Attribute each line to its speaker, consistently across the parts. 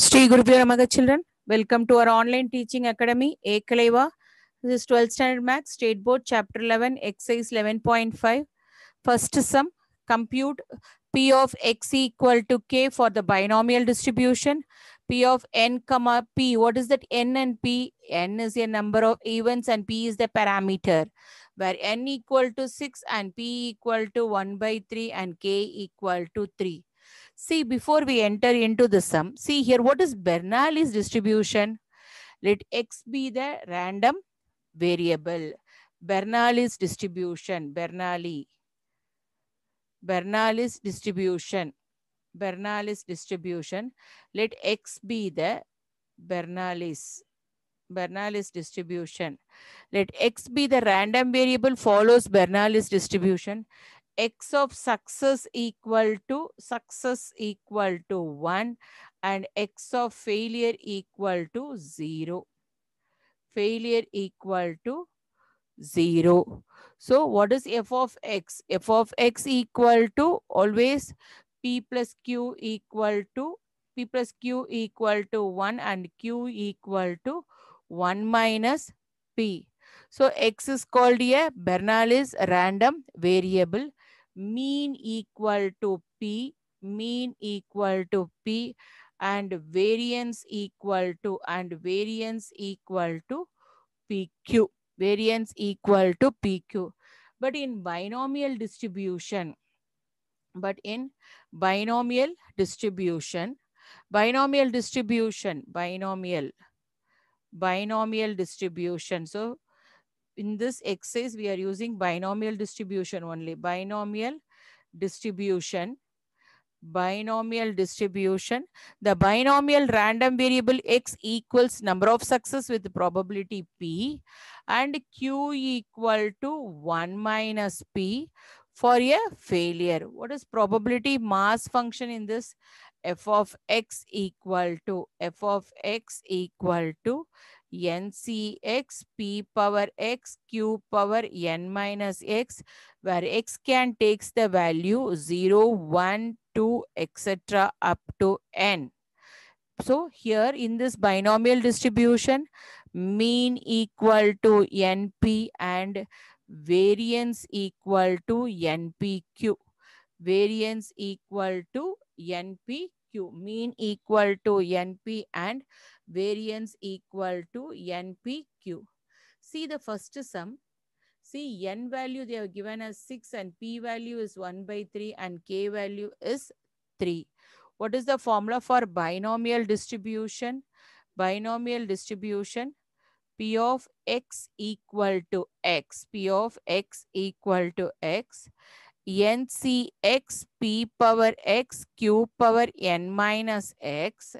Speaker 1: Sri Gurubhyo Ramaga children, welcome to our online teaching academy Ekaleva. This is 12th standard max, state board, chapter 11, exercise 11.5. First sum, compute P of x equal to k for the binomial distribution. P of n comma p, what is that n and p? n is a number of events and p is the parameter where n equal to 6 and p equal to 1 by 3 and k equal to 3. See, before we enter into the sum, see here, what is Bernoulli's distribution? Let x be the random variable. Bernoulli's distribution, Bernoulli. Bernoulli's distribution, Bernoulli's distribution. Let x be the Bernoulli's Bernoulli's distribution. Let x be the random variable follows Bernoulli's distribution x of success equal to success equal to 1 and x of failure equal to 0. Failure equal to 0. So what is f of x? f of x equal to always p plus q equal to p plus q equal to 1 and q equal to 1 minus p. So x is called a Bernoulli's random variable mean equal to P, mean equal to P and variance equal to and variance equal to PQ, variance equal to PQ. But in binomial distribution, but in binomial distribution, binomial distribution, binomial, binomial distribution. So in this exercise, we are using binomial distribution only. Binomial distribution binomial distribution. The binomial random variable x equals number of success with probability p and q equal to 1 minus p for a failure. What is probability mass function in this? f of x equal to f of x equal to p power X cube power N minus X where X can takes the value 0, 1, 2, etc. up to N. So here in this binomial distribution, mean equal to NP and variance equal to NPQ. Variance equal to NPQ. Mean equal to NP and variance equal to NPQ. See the first sum. See N value they have given as 6 and P value is 1 by 3 and K value is 3. What is the formula for binomial distribution? Binomial distribution P of x equal to x. P of x equal to x. N C x P power x Q power N minus x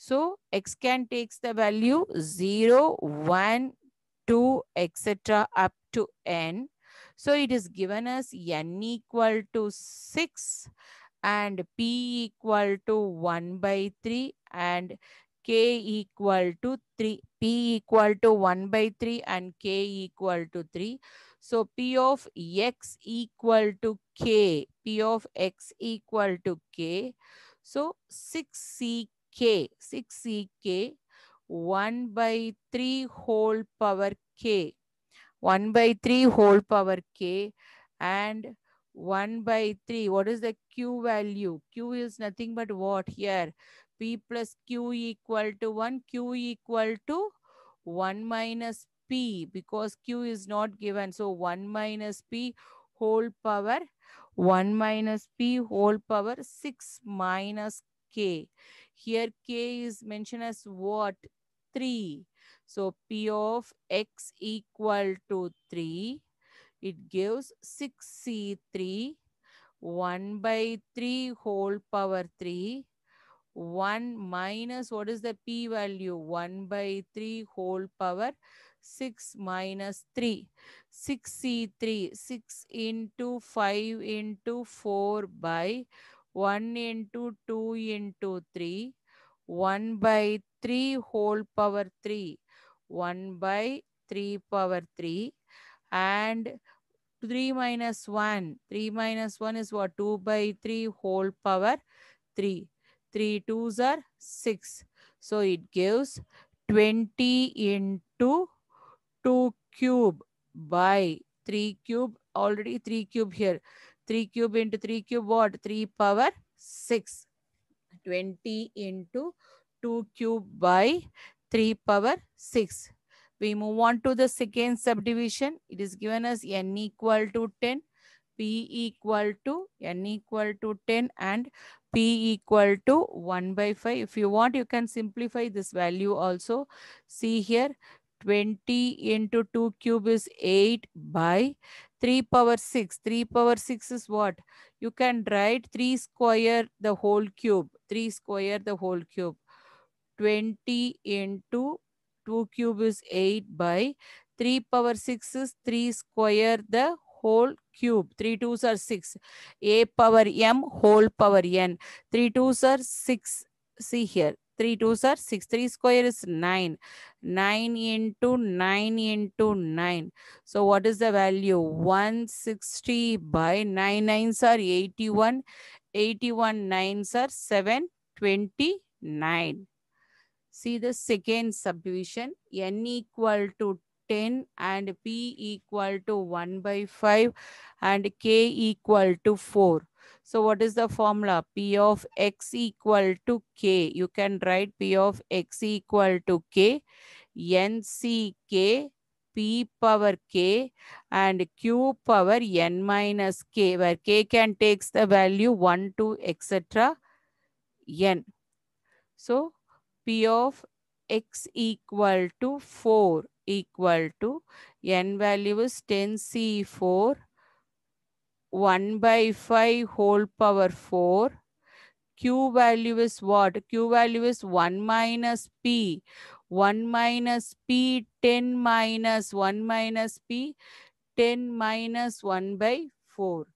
Speaker 1: so x can takes the value 0, 1, 2, etc. up to n. So it is given as n equal to 6 and p equal to 1 by 3 and k equal to 3 p equal to 1 by 3 and k equal to 3 so p of x equal to k p of x equal to k so 6c k, 6ck, 1 by 3 whole power k, 1 by 3 whole power k and 1 by 3. What is the q value? q is nothing but what here? p plus q equal to 1, q equal to 1 minus p because q is not given. So 1 minus p whole power 1 minus p whole power 6 minus K. Here K is mentioned as what? 3. So P of X equal to 3. It gives 6C3 1 by 3 whole power 3. 1 minus what is the p value 1 by 3 whole power 6 minus 3 6c3 6 into 5 into 4 by 1 into 2 into 3, 1 by 3 whole power 3, 1 by 3 power 3 and 3 minus 1, 3 minus 1 is what 2 by 3 whole power 3, 3 2s are 6. So it gives 20 into 2 cube by 3 cube already 3 cube here 3 cube into 3 cube what? 3 power 6. 20 into 2 cube by 3 power 6. We move on to the second subdivision. It is given as n equal to 10, p equal to n equal to 10 and p equal to 1 by 5. If you want, you can simplify this value also. See here, 20 into 2 cube is 8 by 3 power 6. 3 power 6 is what? You can write 3 square the whole cube. 3 square the whole cube. 20 into 2 cube is 8 by 3 power 6 is 3 square the whole cube. 3 2s are 6. A power m whole power n. 3 2s are 6 see here 3 2s are 6 3 square is 9 9 into 9 into 9 so what is the value 160 by 9 nines are 81 81 nines are 729 see the second subdivision n equal to 10 and p equal to 1 by 5 and k equal to 4 so what is the formula? P of x equal to k. You can write P of x equal to K, n C K P power k and q power n minus k where k can takes the value 1, 2, etc. n. So p of x equal to 4 equal to n value is 10c4 1 by 5 whole power 4. Q value is what? Q value is 1 minus P. 1 minus P, 10 minus 1 minus P, 10 minus 1 by 4.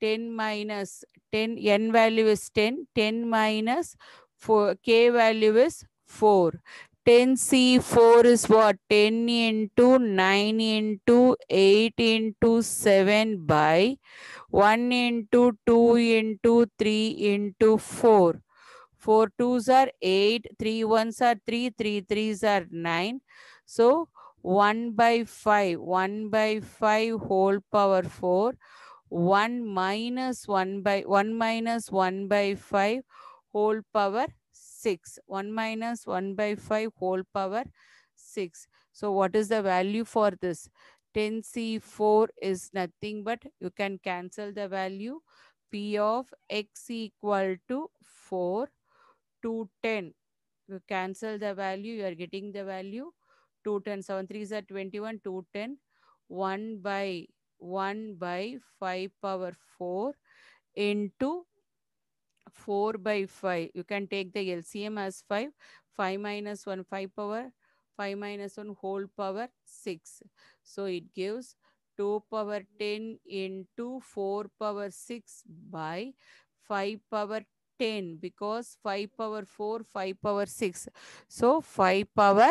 Speaker 1: 10 minus 10, N value is 10. 10 minus 4, K value is 4. 10C4 is what? 10 into 9 into 8 into 7 by 1 into 2 into 3 into 4. 4 2s are 8, 3 1s are 3, 3 3s are 9. So 1 by 5, 1 by 5 whole power 4, 1 minus 1 by 1 minus 1 by 5 whole power 6. 1 minus 1 by 5 whole power 6. So what is the value for this? 10C4 is nothing but you can cancel the value. P of x equal to 4 to 10. You cancel the value, you are getting the value. 210, 7 is are 21, 210. 1 by 1 by 5 power 4 into 4 by 5. You can take the LCM as 5. 5 minus 1, 5 power. 5 minus 1 whole power 6. So it gives 2 power 10 into 4 power 6 by 5 power 10 because 5 power 4, 5 power 6. So 5 power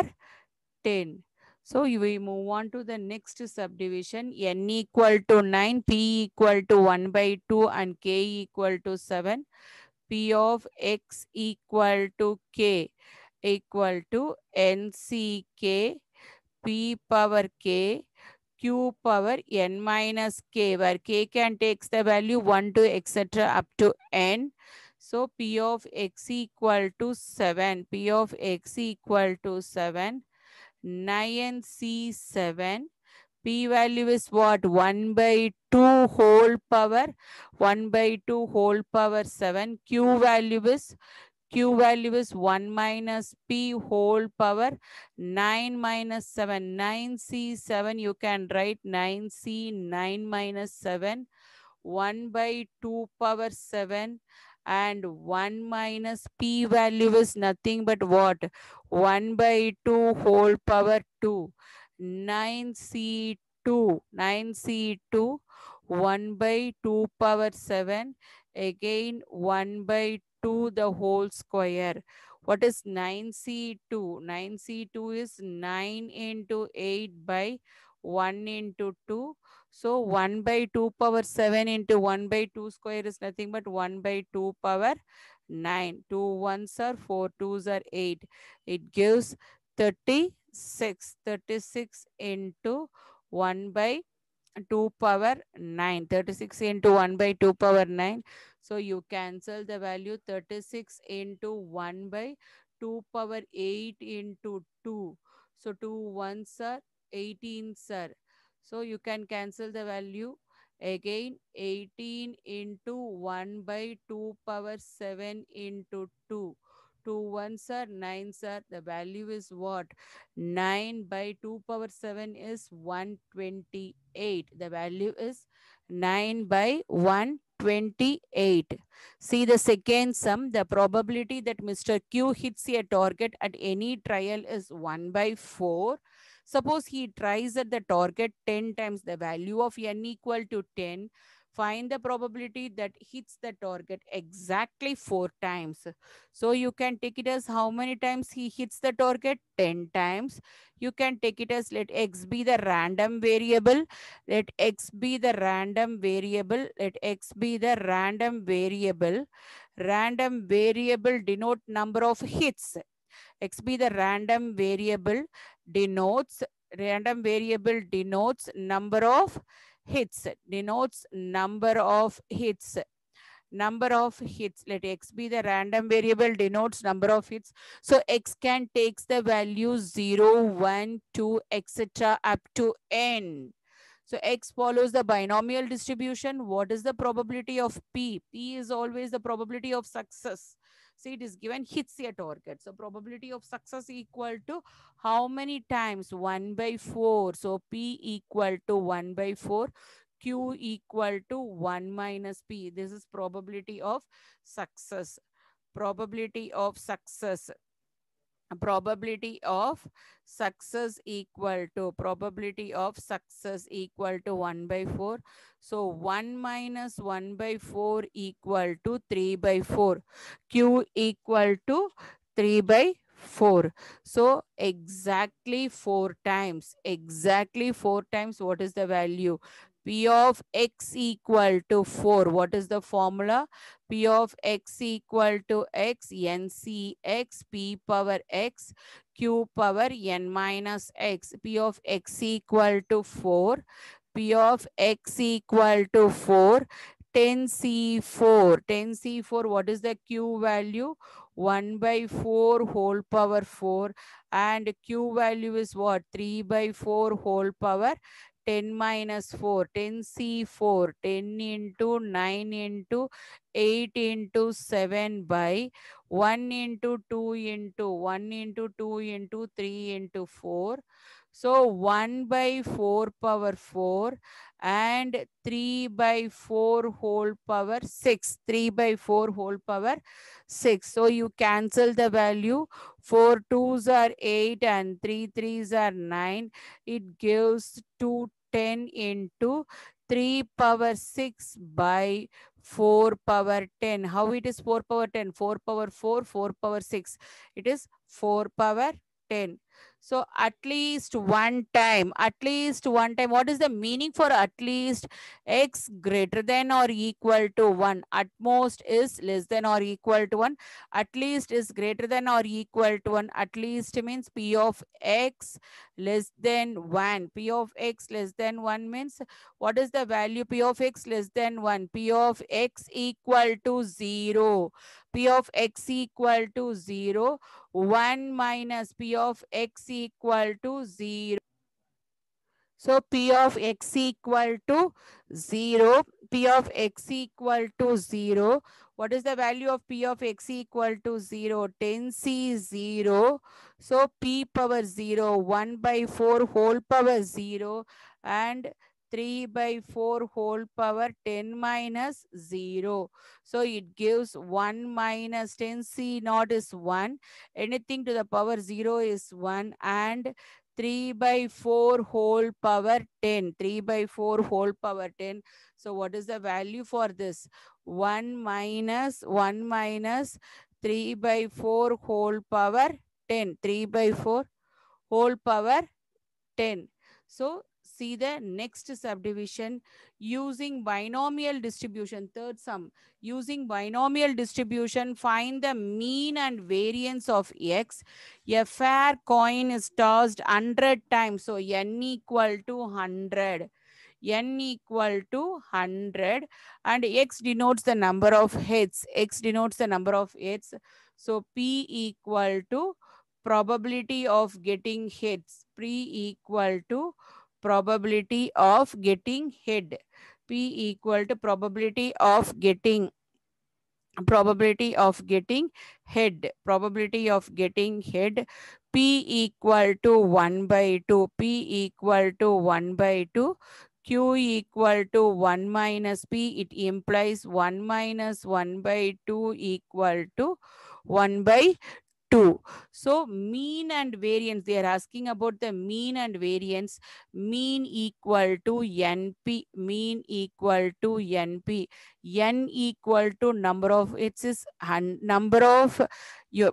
Speaker 1: 10. So we move on to the next subdivision n equal to 9, p equal to 1 by 2 and k equal to 7. P of X equal to K equal to n c k p power K Q power N minus K where K can take the value 1 to etc up to N. So P of X equal to 7. P of X equal to 7. 9C7 p value is what 1 by 2 whole power 1 by 2 whole power 7 q value is q value is 1 minus p whole power 9 minus 7 9c7 you can write 9c 9 minus 7 1 by 2 power 7 and 1 minus p value is nothing but what 1 by 2 whole power 2 9C2, 9C2, 1 by 2 power 7, again 1 by 2 the whole square. What is 9C2? 9C2 is 9 into 8 by 1 into 2. So 1 by 2 power 7 into 1 by 2 square is nothing but 1 by 2 power 9. 2 ones are 4, 2s are 8. It gives 36. 36 into 1 by 2 power 9. 36 into 1 by 2 power 9. So you cancel the value 36 into 1 by 2 power 8 into 2. So 2 ones are 18 sir. So you can cancel the value again 18 into 1 by 2 power 7 into 2. 2 1 sir 9 sir the value is what 9 by 2 power 7 is 128 the value is 9 by 128 see the second sum the probability that mr q hits a target at any trial is 1 by 4 suppose he tries at the target 10 times the value of n equal to 10 find the probability that hits the target exactly four times. So you can take it as how many times he hits the target? 10 times. You can take it as let x be the random variable. Let x be the random variable. Let x be the random variable. Random variable denote number of hits. x be the random variable denotes random variable denotes number of hits denotes number of hits number of hits let x be the random variable denotes number of hits so x can takes the value 0 1 2 etc up to n so x follows the binomial distribution what is the probability of p p is always the probability of success it is given hits a target. So probability of success equal to how many times? 1 by 4. So P equal to 1 by 4. Q equal to 1 minus P. This is probability of success. Probability of success probability of success equal to probability of success equal to 1 by 4 so 1 minus 1 by 4 equal to 3 by 4 q equal to 3 by 4 so exactly 4 times exactly 4 times what is the value P of x equal to 4. What is the formula? P of x equal to x, power x, Q power n minus x. P of x equal to 4. P of x equal to 4. 10C4. 10C4, what is the Q value? 1 by 4 whole power 4 and Q value is what? 3 by 4 whole power 10 minus 4, 10C4, 10 into 9 into 8 into 7 by 1 into 2 into 1 into 2 into 3 into 4. So 1 by 4 power 4 and 3 by 4 whole power 6 3 by 4 whole power 6 so you cancel the value 4 twos are 8 and 3 threes are 9 it gives 210 into 3 power 6 by 4 power 10 how it is 4 power 10 4 power 4 4 power 6 it is 4 power 10 so at least one time, at least one time, what is the meaning for at least x greater than or equal to 1? At most is less than or equal to 1. At least is greater than or equal to 1. At least means p of x less than 1. p of x less than 1 means what is the value p of x less than 1? p of x equal to 0 p of x equal to 0, 1 minus p of x equal to 0. So p of x equal to 0, p of x equal to 0. What is the value of p of x equal to 0? 10c 0. So p power 0, 1 by 4 whole power 0 and 3 by 4 whole power 10 minus 0. So it gives 1 minus 10 C naught is 1. Anything to the power 0 is 1 and 3 by 4 whole power 10. 3 by 4 whole power 10. So what is the value for this? 1 minus 1 minus 3 by 4 whole power 10. 3 by 4 whole power 10. So see the next subdivision using binomial distribution, third sum, using binomial distribution, find the mean and variance of x. A fair coin is tossed 100 times. So n equal to 100 n equal to 100 and x denotes the number of heads x denotes the number of heads so p equal to probability of getting heads. P equal to probability of getting head. P equal to probability of getting probability of getting head probability of getting head p equal to 1 by 2 p equal to 1 by 2 q equal to 1 minus p it implies 1 minus 1 by 2 equal to 1 by 2 so mean and variance they are asking about the mean and variance mean equal to np mean equal to np n equal to number of it's is number of the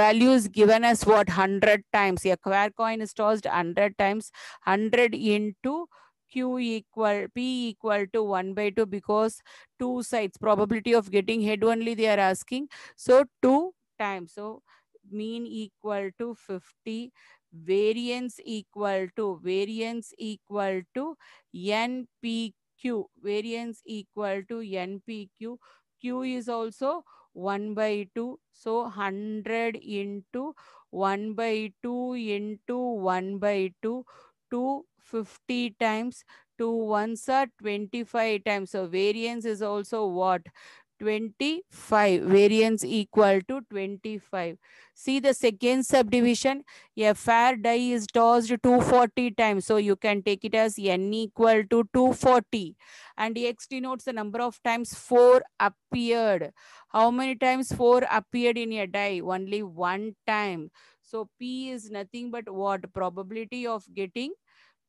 Speaker 1: value is given as what 100 times a quare coin is tossed 100 times 100 into q equal p equal to 1 by 2 because two sides probability of getting head only they are asking so 2 times so mean equal to 50, variance equal to, variance equal to NPQ, variance equal to NPQ. Q is also 1 by 2. So 100 into 1 by 2 into 1 by 2, 250 times, 2 once are 25 times. So variance is also what? 25 variance equal to 25 see the second subdivision a fair die is tossed 240 times so you can take it as n equal to 240 and x denotes the number of times 4 appeared how many times 4 appeared in a die only one time so p is nothing but what probability of getting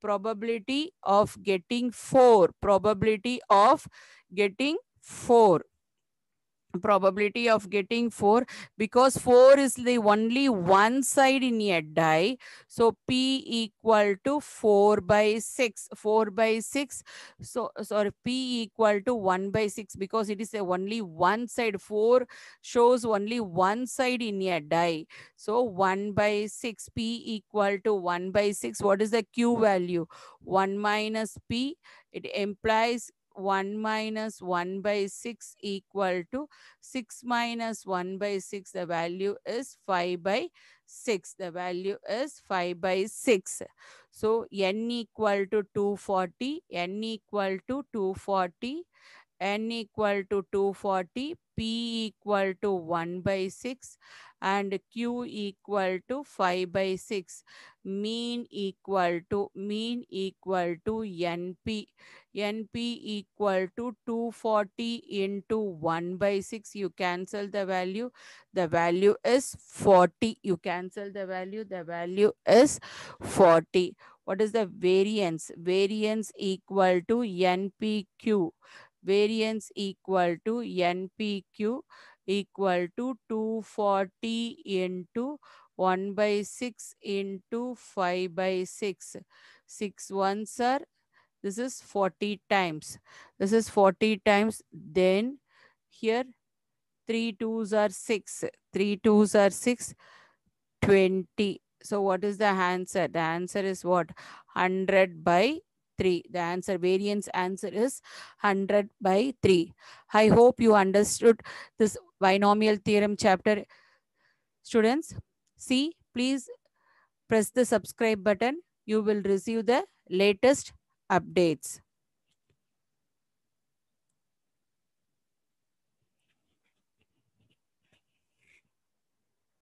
Speaker 1: probability of getting 4 probability of getting 4 probability of getting 4 because 4 is the only one side in a die. So P equal to 4 by 6. 4 by 6. So sorry, P equal to 1 by 6 because it is a only one side. 4 shows only one side in a die. So 1 by 6 P equal to 1 by 6. What is the Q value? 1 minus P. It implies 1 minus 1 by 6 equal to 6 minus 1 by 6. The value is 5 by 6. The value is 5 by 6. So n equal to 240, n equal to 240, n equal to 240, p equal to 1 by 6 and Q equal to 5 by 6. Mean equal to, mean equal to NP. NP equal to 240 into 1 by 6. You cancel the value. The value is 40. You cancel the value. The value is 40 what is the variance variance equal to npq variance equal to npq equal to 240 into 1 by 6 into 5 by 6. 6 ones are, this is 40 times. This is 40 times. Then here 3 twos are 6. 3 twos are 6, 20. So what is the answer? The answer is what? 100 by 3. The answer, variance answer is 100 by 3. I hope you understood this binomial theorem chapter. Students, see, please press the subscribe button. You will receive the latest updates.